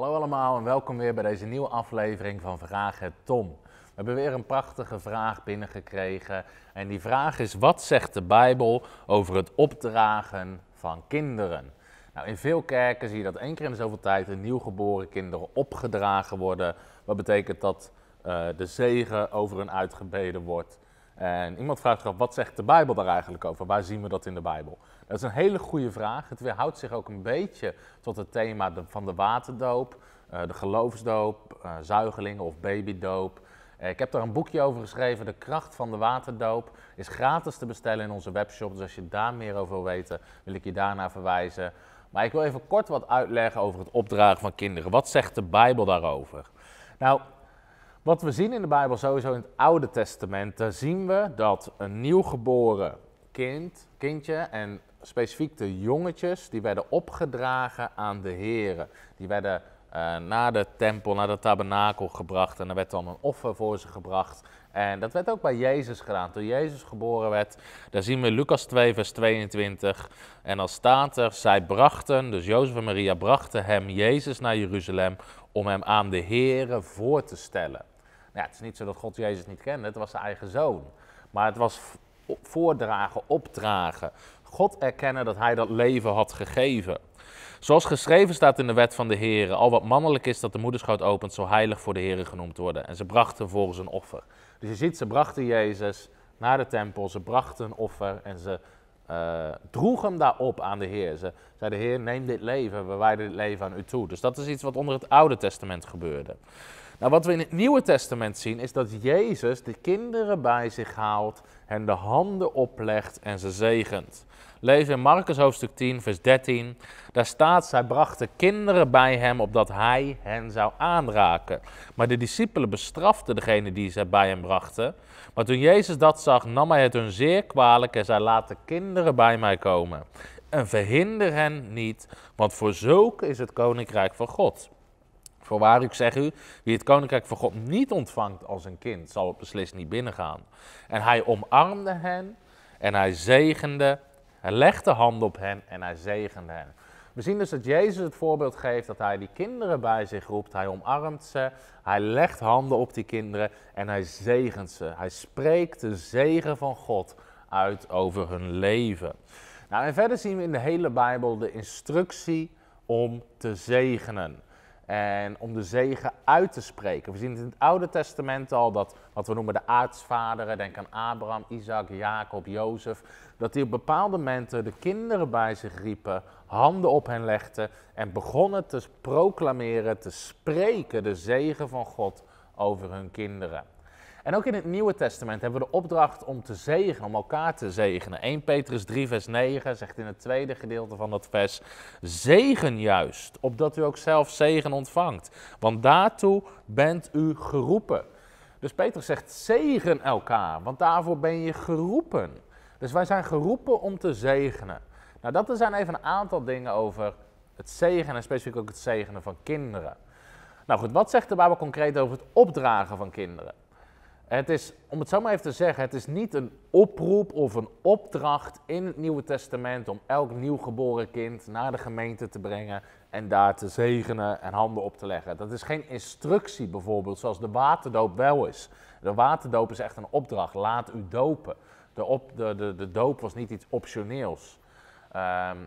Hallo allemaal en welkom weer bij deze nieuwe aflevering van Vraag het Tom. We hebben weer een prachtige vraag binnengekregen. En die vraag is: wat zegt de Bijbel over het opdragen van kinderen? Nou, in veel kerken zie je dat één keer in zoveel tijd een nieuwgeboren kinderen opgedragen worden. Wat betekent dat eh, de zegen over hun uitgebeden wordt. En iemand vraagt zich wat zegt de Bijbel daar eigenlijk over? Waar zien we dat in de Bijbel? Dat is een hele goede vraag. Het weerhoudt zich ook een beetje tot het thema van de waterdoop, eh, de geloofsdoop, eh, zuigelingen of babydoop. Eh, ik heb daar een boekje over geschreven, De kracht van de waterdoop. Is gratis te bestellen in onze webshop, dus als je daar meer over wil weten, wil ik je daarna verwijzen. Maar ik wil even kort wat uitleggen over het opdragen van kinderen. Wat zegt de Bijbel daarover? Nou, wat we zien in de Bijbel, sowieso in het Oude Testament, daar zien we dat een nieuwgeboren kind, kindje en specifiek de jongetjes, die werden opgedragen aan de heren. Die werden eh, naar de tempel, naar de tabernakel gebracht en er werd dan een offer voor ze gebracht. En dat werd ook bij Jezus gedaan. Toen Jezus geboren werd, daar zien we Lucas 2, vers 22. En dan staat er, zij brachten, dus Jozef en Maria brachten hem, Jezus, naar Jeruzalem om hem aan de heren voor te stellen. Nou ja, het is niet zo dat God Jezus niet kende, het was zijn eigen zoon. Maar het was voordragen, opdragen. God erkennen dat hij dat leven had gegeven. Zoals geschreven staat in de wet van de Heeren, al wat mannelijk is dat de moederschoot opent, zal heilig voor de Heeren genoemd worden. En ze brachten volgens een offer. Dus je ziet, ze brachten Jezus naar de tempel, ze brachten een offer en ze uh, droeg hem daarop aan de Heer. Ze zeiden, Heer, neem dit leven, we wijden dit leven aan u toe. Dus dat is iets wat onder het Oude Testament gebeurde. Nou, wat we in het Nieuwe Testament zien is dat Jezus de kinderen bij zich haalt, hen de handen oplegt en ze zegent. Lees in Marcus hoofdstuk 10, vers 13. Daar staat, zij brachten kinderen bij hem opdat hij hen zou aanraken. Maar de discipelen bestraften degene die ze bij hem brachten. Maar toen Jezus dat zag, nam hij het hun zeer kwalijk en zei, laat de kinderen bij mij komen. En verhinder hen niet, want voor zulke is het koninkrijk van God. Voorwaar, ik zeg u, wie het koninkrijk van God niet ontvangt als een kind, zal het beslist niet binnengaan. En hij omarmde hen en hij zegende, hij legde hand op hen en hij zegende hen. We zien dus dat Jezus het voorbeeld geeft dat hij die kinderen bij zich roept. Hij omarmt ze, hij legt handen op die kinderen en hij zegent ze. Hij spreekt de zegen van God uit over hun leven. Nou, en verder zien we in de hele Bijbel de instructie om te zegenen. En om de zegen uit te spreken. We zien het in het Oude Testament al dat wat we noemen de aartsvaderen, denk aan Abraham, Isaac, Jacob, Jozef, dat die op bepaalde momenten de kinderen bij zich riepen, handen op hen legden en begonnen te proclameren, te spreken de zegen van God over hun kinderen. En ook in het Nieuwe Testament hebben we de opdracht om te zegenen, om elkaar te zegenen. 1 Petrus 3, vers 9 zegt in het tweede gedeelte van dat vers: Zegen juist, opdat u ook zelf zegen ontvangt. Want daartoe bent u geroepen. Dus Petrus zegt: zegen elkaar, want daarvoor ben je geroepen. Dus wij zijn geroepen om te zegenen. Nou, dat zijn even een aantal dingen over het zegenen en specifiek ook het zegenen van kinderen. Nou goed, wat zegt de Bijbel concreet over het opdragen van kinderen? Het is, om het zo maar even te zeggen, het is niet een oproep of een opdracht in het Nieuwe Testament om elk nieuwgeboren kind naar de gemeente te brengen en daar te zegenen en handen op te leggen. Dat is geen instructie bijvoorbeeld, zoals de waterdoop wel is. De waterdoop is echt een opdracht, laat u dopen. De, op, de, de, de doop was niet iets optioneels. Ehm,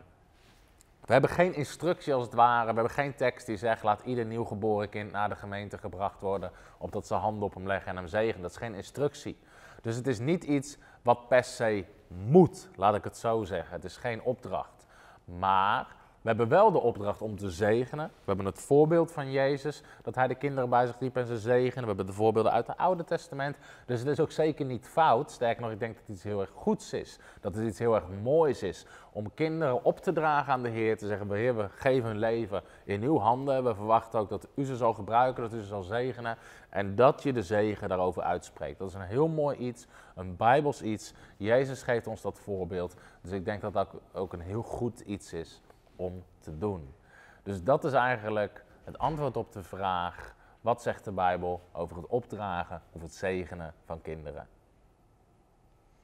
we hebben geen instructie als het ware, we hebben geen tekst die zegt laat ieder nieuwgeboren kind naar de gemeente gebracht worden, opdat ze handen op hem leggen en hem zegenen. Dat is geen instructie. Dus het is niet iets wat per se moet, laat ik het zo zeggen. Het is geen opdracht. Maar we hebben wel de opdracht om te zegenen. We hebben het voorbeeld van Jezus, dat hij de kinderen bij zich riep en ze zegenen. We hebben de voorbeelden uit het Oude Testament. Dus het is ook zeker niet fout. Sterker nog, ik denk dat het iets heel erg goeds is. Dat het iets heel erg moois is om kinderen op te dragen aan de Heer. Te zeggen, Heer, we geven hun leven in uw handen. We verwachten ook dat u ze zal gebruiken, dat u ze zal zegenen. En dat je de zegen daarover uitspreekt. Dat is een heel mooi iets, een bijbels iets. Jezus geeft ons dat voorbeeld. Dus ik denk dat dat ook een heel goed iets is om te doen. Dus dat is eigenlijk het antwoord op de vraag: wat zegt de Bijbel over het opdragen of het zegenen van kinderen?